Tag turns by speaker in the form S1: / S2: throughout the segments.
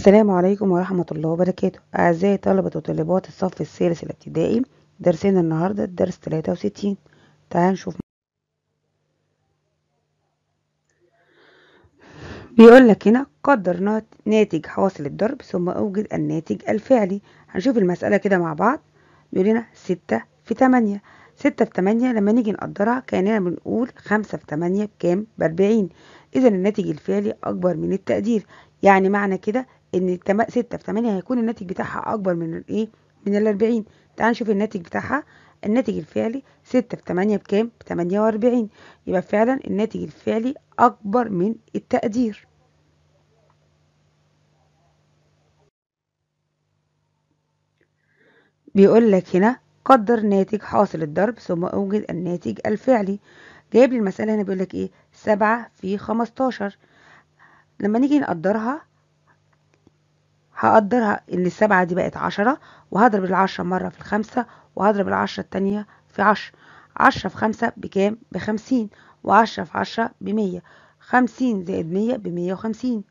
S1: السلام عليكم ورحمة الله وبركاته أعزائي طلبة وطالبات الصف الثالث الابتدائي درسنا النهاردة الدرس 63 تعال نشوف بيقول لك هنا قدر ناتج حاصل الضرب ثم أوجد الناتج الفعلي هنشوف المسألة كده مع بعض بيقول لنا 6 في 8 6 في 8 لما نيجي نقدرها كأننا بنقول 5 في 8 بكام؟ ب 40 إذا الناتج الفعلي أكبر من التقدير يعني معنى كده ان 6 في 8 هيكون الناتج بتاعها اكبر من الايه من ال 40 تعال نشوف الناتج بتاعها الناتج الفعلي 6 في 8 بكام ب 48 يبقى فعلا الناتج الفعلي اكبر من التقدير بيقول لك هنا قدر ناتج حاصل الضرب ثم اوجد الناتج الفعلي جايب لي المسألة هنا بيقول لك ايه سبعة في خمستاشر لما نيجي نقدرها هقدر ان السبعة دي بقت عشرة وهضرب العشرة مرة في الخمسة وهضرب العشرة التانية في عشرة عشرة في خمسة بكام بخمسين وعشرة في عشرة بمية خمسين زائد مية بمية وخمسين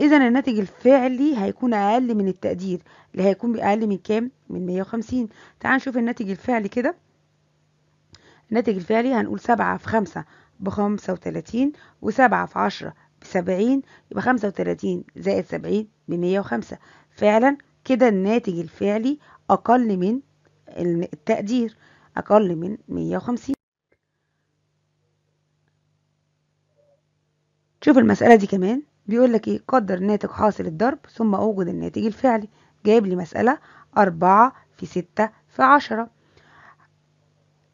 S1: إذا الناتج الفعلي هيكون أقل من التقدير اللي هيكون أقل من كام؟ من مية وخمسين تعال نشوف الناتج الفعلي كده الناتج الفعلي هنقول سبعة في خمسة بخمسة وتلاتين وسبعة في عشرة 70 يبقى 35 زائد 70 ب 105 فعلا كده الناتج الفعلي أقل من التقدير أقل من 150 شوف المسألة دي كمان بيقول لك ايه قدر ناتج حاصل الضرب ثم اوجد الناتج الفعلي جايب لي مسألة أربعة في ستة في عشرة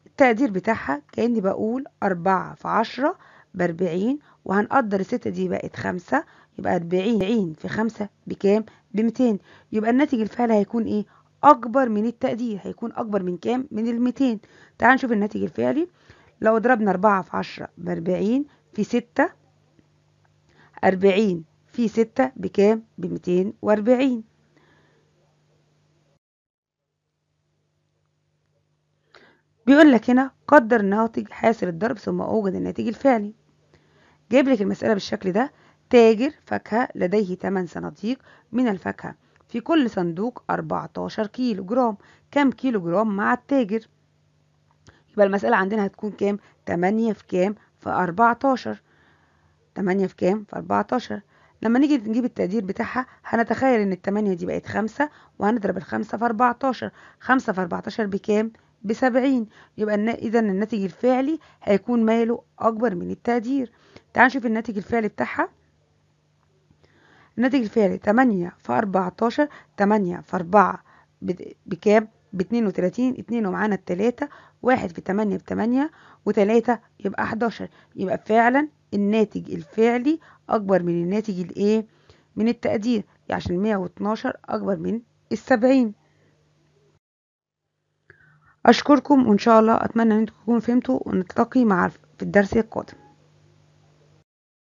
S1: التقدير بتاعها كأني بقول أربعة في عشرة بأربعين وهنقدر الستة دي بقت خمسة يبقى أربعين في خمسة بكام؟ بمتين يبقى الناتج الفعلي هيكون إيه؟ أكبر من التقدير هيكون أكبر من كام؟ من المتين تعال نشوف الناتج الفعلي لو ضربنا أربعة في عشرة بأربعين في ستة أربعين في ستة بكام؟ بمتين وأربعين بيقول لك هنا قدر ناتج حاصل الضرب ثم أوجد الناتج الفعلي جايب لك المسألة بالشكل ده تاجر فاكهة لديه 8 صناديق من الفاكهة في كل صندوق 14 كيلو جرام كم كيلو جرام مع التاجر يبقى المسألة عندنا هتكون كام 8 في كام في 14 8 في كام في 14 لما نيجي نجيب التقدير بتاعها هنتخيل ان التمانية دي بقت خمسة وهنضرب الخمسة في اربعتاشر خمسة في اربعتاشر بكام؟ بسبعين يبقى اذا الناتج الفعلي هيكون ماله اكبر من التقدير تعال نشوف الناتج الفعلي بتاعها الناتج الفعلي 8 في 14 8 في 4 بكام ب 32 2 ومعانا التلاتة واحد في 8 بتمانية 8 و3 يبقى 11 يبقى فعلا الناتج الفعلي اكبر من الناتج الايه من التقدير يعني عشان 112 اكبر من السبعين اشكركم وان شاء الله اتمنى ان تكونوا فهمتوا ونتلاقي مع في الدرس القادم